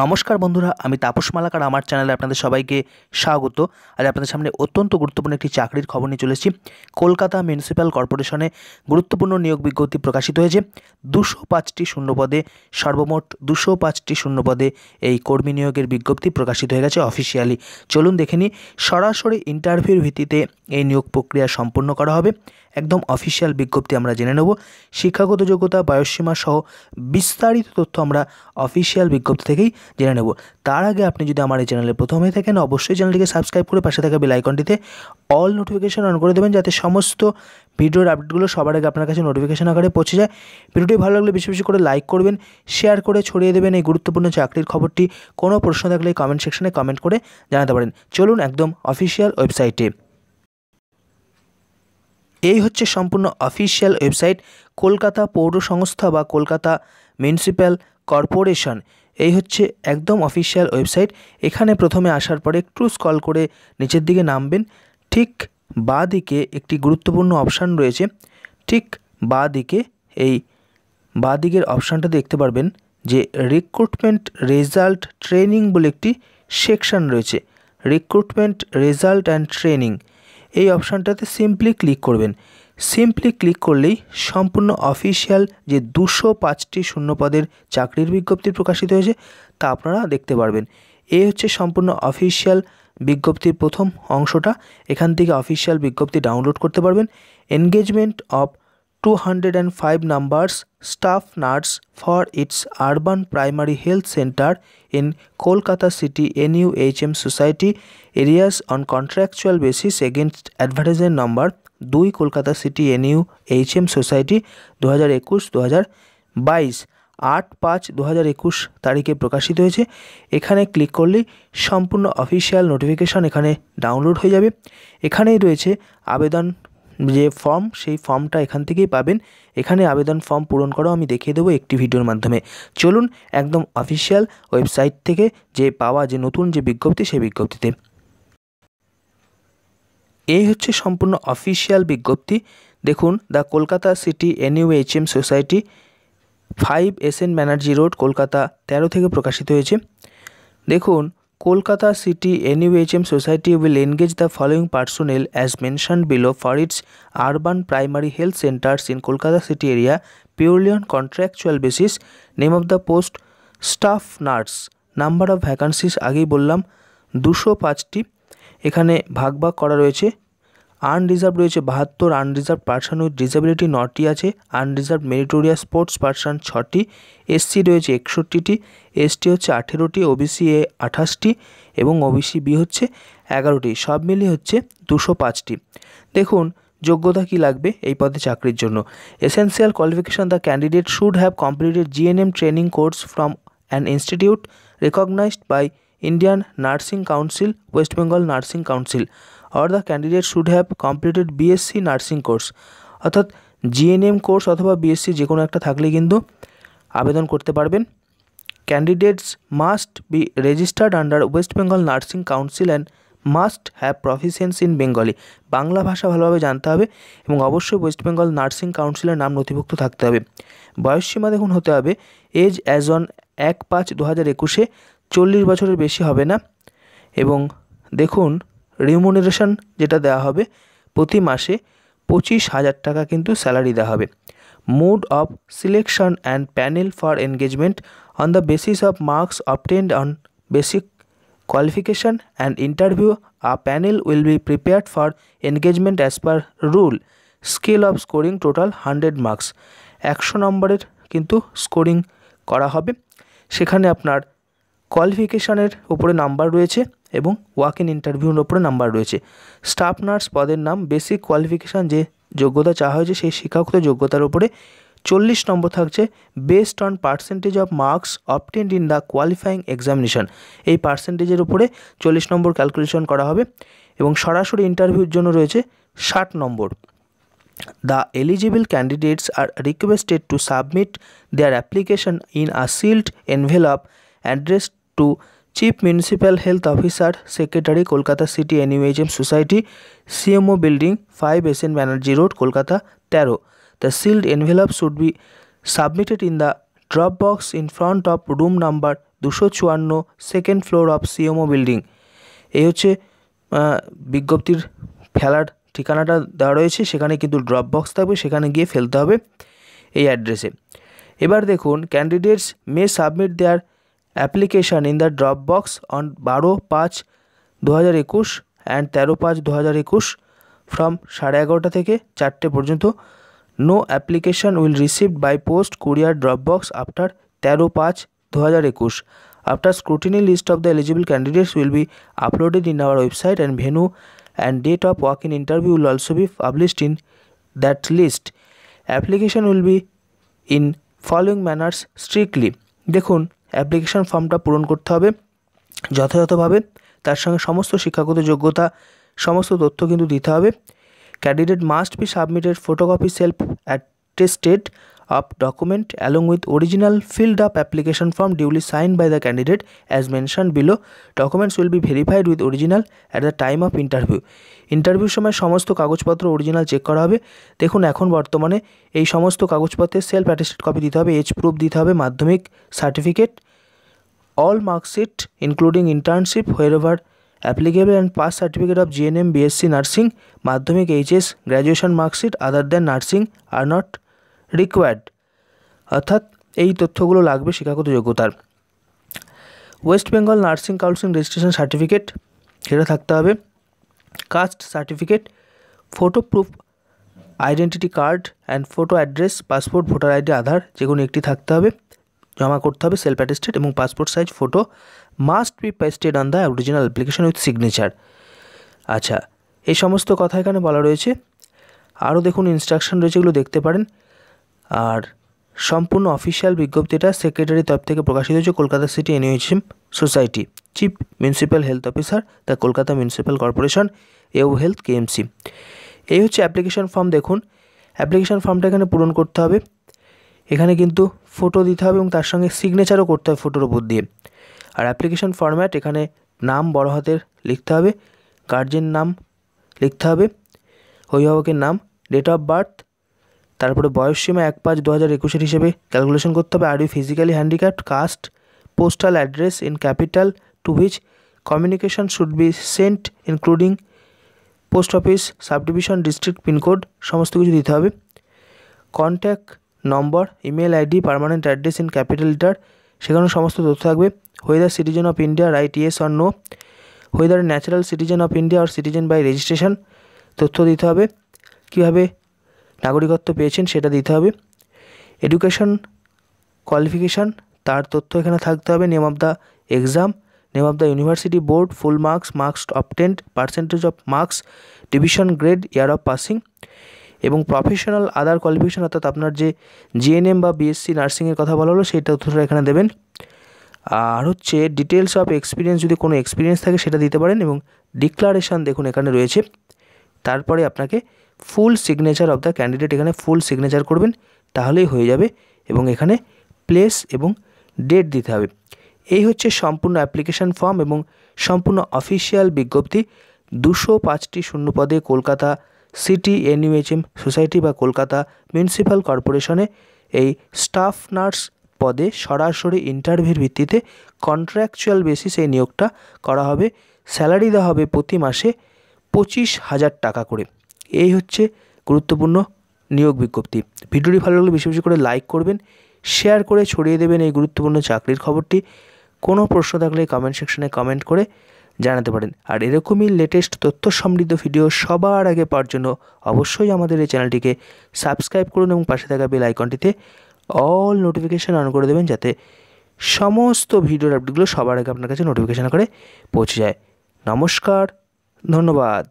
নমস্কার বন্ধুরা আমি তাপস মালাকার আমার চ্যানেলে আপনাদের সবাইকে স্বাগত আজ আপনাদের সামনে অত্যন্ত গুরুত্বপূর্ণ একটি চাকরির খবর নিয়ে চলেছি কলকাতা মিউনিসিপ্যাল কর্পোরেশনে গুরুত্বপূর্ণ নিয়োগ বিজ্ঞপ্তি প্রকাশিত হয়েছে দুশো পাঁচটি শূন্যপদে সর্বমোট দুশো পাঁচটি শূন্যপদে এই কর্মী নিয়োগের বিজ্ঞপ্তি প্রকাশিত হয়ে গেছে অফিসিয়ালি চলুন দেখে নিই সরাসরি ইন্টারভিউর ভিত্তিতে এই নিয়োগ প্রক্রিয়া সম্পন্ন করা হবে একদম অফিসিয়াল বিজ্ঞপ্তি আমরা জেনে নেব শিক্ষাগত যোগ্যতা বয়সীমা সহ বিস্তারিত তথ্য আমরা অফিসিয়াল বিজ্ঞপ্তি থেকেই জেনে নেব তার আগে আপনি যদি আমার এই চ্যানেলে প্রথমে থাকেন অবশ্যই চ্যানেলটিকে সাবস্ক্রাইব করে পাশে থাকা বেল আইকনটিতে অল নোটিফিকেশান অন করে দেবেন যাতে সমস্ত ভিডিওর আপডেটগুলো সবার আগে আপনার কাছে নোটিফিকেশান আকারে পৌঁছে যায় ভিডিওটি ভালো লাগলে বেশি বেশি করে লাইক করবেন শেয়ার করে ছড়িয়ে দেবেন এই গুরুত্বপূর্ণ চাকরির খবরটি কোনো প্রশ্ন থাকলে কমেন্ট সেকশনে কমেন্ট করে জানাতে পারেন চলুন একদম অফিসিয়াল ওয়েবসাইটে এই হচ্ছে সম্পূর্ণ অফিসিয়াল ওয়েবসাইট কলকাতা পৌর সংস্থা বা কলকাতা মিউনিসিপ্যাল কর্পোরেশন এই হচ্ছে একদম অফিসিয়াল ওয়েবসাইট এখানে প্রথমে আসার পরে একটু স্কল করে নিচের দিকে নামবেন ঠিক বা দিকে একটি গুরুত্বপূর্ণ অপশান রয়েছে ঠিক বা দিকে এই বা দিকের অপশানটা দেখতে পারবেন যে রিক্রুটমেন্ট রেজাল্ট ট্রেনিং বলে একটি সেকশান রয়েছে রিক্রুটমেন্ট রেজাল্ট অ্যান্ড ট্রেনিং এই অপশানটাতে সিম্পলি ক্লিক করবেন সিম্পলি ক্লিক করলেই সম্পূর্ণ অফিসিয়াল যে দুশো পাঁচটি শূন্যপদের চাকরির বিজ্ঞপ্তি প্রকাশিত হয়েছে তা আপনারা দেখতে পারবেন এই হচ্ছে সম্পূর্ণ অফিসিয়াল বিজ্ঞপ্তির প্রথম অংশটা এখান থেকে অফিসিয়াল বিজ্ঞপ্তি ডাউনলোড করতে পারবেন engagement of two hundred and five numbers staff nurse for its urban primary health centre in Kolkata city NUHM society areas on contractual basis against অ্যাডভার্টাইজের নাম্বার দুই Kolkata city NU M society দু হাজার একুশ দু হাজার বাইশ আট পাঁচ দু হাজার একুশ তারিখে প্রকাশিত হয়েছে এখানে ক্লিক করলেই সম্পূর্ণ অফিসিয়াল নোটিফিকেশান এখানে ডাউনলোড হয়ে যাবে এখানেই রয়েছে আবেদন যে ফর্ম সেই ফর্মটা এখান থেকেই পাবেন এখানে আবেদন ফর্ম পূরণ করাও আমি দেখিয়ে দেবো একটি ভিডিওর মাধ্যমে চলুন একদম অফিসিয়াল ওয়েবসাইট থেকে যে পাওয়া যে নতুন যে বিজ্ঞপ্তি সেই বিজ্ঞপ্তিতে এই হচ্ছে সম্পূর্ণ অফিসিয়াল বিজ্ঞপ্তি দেখুন the Kolkata city M society five S N Banerjee road Kolkata তেরো থেকে প্রকাশিত হয়েছে দেখুন Kolkata city M society will engage the following personnel as mention below for its urban primary health centres in Kolkata city area purely on contractual basis name of the post staff nurse number of vacancies আগেই বললাম দুশো পাঁচটি এখানে ভাগ ভাগ করা রয়েছে unreserved রয়েছে বাহাত্তর আনরিজার্ভ পার্সন উইথ ডিসেবিলিটি নটি আছে আনরিজার্ভ মেরিটোরিয়া স্পোর্টস পার্সন ছটি এসসি রয়েছে একষট্টিটি এসটি হচ্ছে আঠেরোটি ওবিসি এ আঠাশটি এবং ওবিসি বি হচ্ছে এগারোটি সব মিলিয়ে হচ্ছে দুশো পাঁচটি দেখুন যোগ্যতা কি লাগবে এই পদে চাকরির জন্য essential qualification the candidate should have completed GNM training course from an institute recognised by Indian nursing council West Bengal nursing council or the candidate should have completed BSc nursing course অর্থাৎ জিএনএম কোর্স অথবা BSc যে কোনো একটা থাকলে কিন্তু আবেদন করতে পারবেন candidates must be registered under West Bengal nursing council and must have proficiency in Bengali Bangla ভাষা ভালোভাবে জানতে হবে এবং অবশ্যই ওয়েস্ট বেঙ্গল নার্সিং কাউন্সিলের নাম নথিভুক্ত থাকতে হবে বয়সসীমা দেখুন হতে হবে এজ অ্যাজ অন এক পাঁচ দু হাজার একুশে চল্লিশ বছরের বেশি হবে না এবং দেখুন রিমুনারেশন যেটা দেওয়া হবে প্রতি মাসে পঁচিশ হাজার টাকা কিন্তু স্যালারি দেওয়া হবে mode of selection and panel for engagement on the basis of marks obtained on basic qualification and interview a panel will be prepared for engagement as per rule scale of scoring total hundred marks একশো নম্বরের কিন্তু scoring করা হবে সেখানে আপনার কোয়ালিফিকেশানের উপরে number রয়েছে এবং ওয়াক ইন ইন্টারভিউর ওপরে নাম্বার রয়েছে স্টাফ নার্স পদের নাম বেসিক কোয়ালিফিকেশান যে যোগ্যতা চাওয়া হয়েছে সেই শিক্ষাগত যোগ্যতার উপরে চল্লিশ নম্বর থাকছে based on percentage of marks obtained in the qualifying examination এই পার্সেন্টেজের উপরে চল্লিশ নম্বর ক্যালকুলেশন করা হবে এবং সরাসরি ইন্টারভিউর জন্য রয়েছে ষাট নম্বর the eligible candidates are requested to submit their application in a sealed envelope addressed to chief municipal health officer secretary Kolkata city NUHM society CMO building five S N Banerjee road Kolkata তেরো the sealed envelope should be submitted in the drop box in front of room number দুশো চুয়ান্ন second floor of CMO building এই হচ্ছে বিজ্ঞপ্তির ফেলার ঠিকানাটা দেওয়া রয়েছে সেখানে কিন্তু ড্রপ বক্স থাকবে সেখানে গিয়ে ফেলতে হবে এই অ্যাড্রেসে এবার দেখুন candidates may submit their in the drop box on বারো পাঁচ দু হাজার একুশ অ্যান্ড তেরো পাঁচ দু হাজার একুশ ফ্রম সাড়ে এগারোটা থেকে চারটে পর্যন্ত no application will received by post courier dropbox after তেরো পাঁচ দু হাজার একুশ after scrutiny list of the eligible candidates will be uploaded in our website and venue and date of walk in interview will also be published in that list application will be in following manners strictly দেখুন application ফর্মটা পূরণ করতে হবে যথাযথভাবে তার সঙ্গে সমস্ত শিক্ষাগত যোগ্যতা সমস্ত তথ্য কিন্তু দিতে হবে candidate must be submitted photocopy self attested up document along with original filled up application form duly signed by the candidate as mentioned below documents will be verified with original at the time of interview interview সময় সমস্ত কাগজপত্র original check করা হবে দেখুন এখন বর্তমানে এই সমস্ত কাগজপত্রে সেলফ অ্যাটেস্টেড কপি দিতে হবে এজ প্রুফ দিতে হবে মাধ্যমিক certificate all marksheet including internship wherever applicable and pass certificate of GNM BSc nursing মাধ্যমিক HS graduation marksheet other than nursing are not required অর্থাৎ এই তথ্যগুলো লাগবে শিক্ষাগত যোগ্যতার West Bengal nursing counselling registration certificate সেটা থাকতে হবে caste certificate photo proof identity card and photo address passport voter ID Aadhaar যে কোনো একটি থাকতে হবে জমা করতে হবে সেলফ অ্যাটেস্টেড এবং passport size photo must be pasted on the original application with signature আচ্ছা এই সমস্ত কথা এখানে বলা রয়েছে আরও দেখুন ইনস্ট্রাকশন রয়েছে এগুলো দেখতে পারেন আর সম্পূর্ণ অফিসিয়াল বিজ্ঞপ্তিটা সেক্রেটারি তরফ থেকে প্রকাশিত হয়েছে Kolkata city NHM society chief municipal health officer the Kolkata municipal corporation এও হেলথ কেএমসি এই হচ্ছে অ্যাপ্লিকেশান ফর্ম দেখুন অ্যাপ্লিকেশান ফর্মটা এখানে পূরণ করতে হবে এখানে কিন্তু ফটো দিতে হবে এবং তার সঙ্গে সিগনেচারও করতে হবে ফটোর ওপর দিয়ে আর অ্যাপ্লিকেশান ফর্ম্যাট এখানে নাম বড় হাতের লিখতে হবে গার্জেন নাম লিখতে হবে অভিভাবকের নাম ডেট অফ বার্থ তারপরে বয়সসীমা এক পাঁচ দু হাজার একুশের হিসেবে ক্যালকুলেশন করতে হবে are you physically handicapped caste postal address in capital to which communication should be sent including post office sub division district pincode সমস্ত কিছু দিতে হবে contact number email ID permanent address in capital letter সেখানে সমস্ত তথ্য থাকবে whether citizen of India right yes or no whether natural citizen of India or citizen by registration তথ্য দিতে হবে কীভাবে নাগরিকত্ব পেয়েছেন সেটা দিতে হবে এডুকেশন কোয়ালিফিকেশান তার তথ্য এখানে থাকতে হবে name of the exam name of the university board full marks marks obtained percentage of marks division grade year of passing এবং প্রফেশনাল আদার কোয়ালিফিকেশান অর্থাৎ আপনার যে জিএনএম বা বিএসসি নার্সিংয়ের কথা বলা হলো সেই তথ্যটা এখানে দেবেন আর হচ্ছে ডিটেলস অফ এক্সপিরিয়েন্স যদি কোনো এক্সপিরিয়েন্স থাকে সেটা দিতে পারেন এবং ডিক্লারেশান দেখুন এখানে রয়েছে তারপরে আপনাকে full signature of the candidate এখানে ফুল সিগনেচার করবেন তাহলেই হয়ে যাবে এবং এখানে প্লেস এবং ডেট দিতে হবে এই হচ্ছে সম্পূর্ণ অ্যাপ্লিকেশান ফর্ম এবং সম্পূর্ণ অফিসিয়াল বিজ্ঞপ্তি দুশো পাঁচটি শূন্যপদে কলকাতা সিটি এনইউএচএম সোসাইটি বা কলকাতা মিউনিসিপ্যাল কর্পোরেশনে এই স্টাফ নার্স পদে সরাসরি ইন্টারভিউর ভিত্তিতে কন্ট্রাকচুয়াল বেসিস এই নিয়োগটা করা হবে স্যালারি দেওয়া হবে প্রতি মাসে পঁচিশ হাজার টাকা করে এই হচ্ছে গুরুত্বপূর্ণ নিয়োগ বিজ্ঞপ্তি ভিডিওটি ভালো লাগলে বেশি বেশি করে লাইক করবেন শেয়ার করে ছড়িয়ে দেবেন এই গুরুত্বপূর্ণ চাকরির খবরটি কোনো প্রশ্ন থাকলে কমেন্ট সেকশনে কমেন্ট করে জানাতে পারেন আর এরকমই লেটেস্ট তথ্য সমৃদ্ধ ভিডিও সবার আগে পাওয়ার জন্য অবশ্যই আমাদের এই চ্যানেলটিকে সাবস্ক্রাইব করুন এবং পাশে থাকা বেল আইকনটিতে অল নোটিফিকেশান অন করে দেবেন যাতে সমস্ত ভিডিওর আপডেটগুলো সবার আগে আপনার কাছে নোটিফিকেশান করে পৌঁছে যায় নমস্কার ধন্যবাদ